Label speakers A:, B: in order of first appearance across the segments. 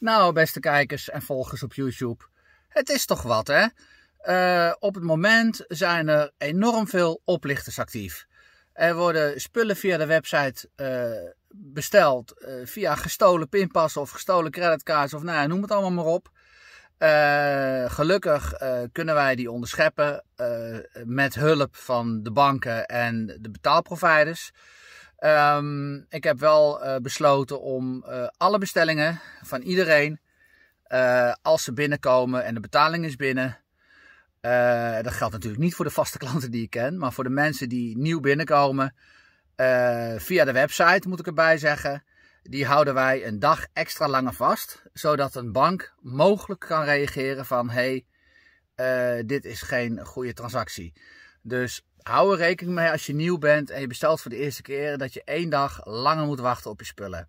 A: Nou, beste kijkers en volgers op YouTube, het is toch wat, hè? Eh, op het moment zijn er enorm veel oplichters actief. Er worden spullen via de website eh, besteld, eh, via gestolen pinpassen of gestolen creditcards of nou noem het allemaal maar op. gelukkig kunnen wij die onderscheppen met hulp van de banken en de betaalproviders. Ehm, ik heb wel eh, besloten om eh, alle bestellingen van iedereen, eh, als ze binnenkomen en de betaling is binnen. dat geldt natuurlijk niet voor de vaste klanten die ik ken, maar voor de mensen die nieuw binnenkomen. via de website moet ik erbij zeggen. Die houden wij een dag extra langer vast, zodat een bank mogelijk kan reageren van hey, dit is geen goede transactie. Dus Hou er rekening mee als je nieuw bent en je bestelt voor de eerste keer dat je één dag langer moet wachten op je spullen.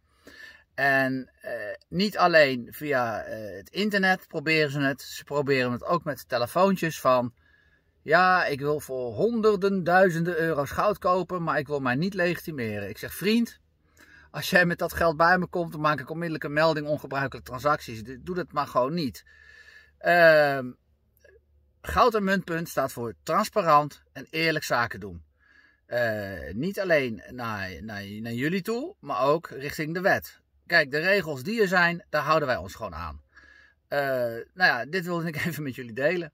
A: En eh, niet alleen via eh, het internet proberen ze het, ze proberen het ook met telefoontjes van. Ja, ik wil voor honderden duizenden euro's goud kopen, maar ik wil mij niet legitimeren. Ik zeg, vriend, als jij met dat geld bij me komt, dan maak ik onmiddellijk een melding ongebruikelijke transacties. Doe dat maar gewoon niet. Ehm Goud en Muntpunt staat voor transparant en eerlijk zaken doen. Eh, niet alleen naar, naar, naar jullie toe, maar ook richting de wet. Kijk, de regels die er zijn, daar houden wij ons gewoon aan. Eh, nou ja, dit wilde ik even met jullie delen.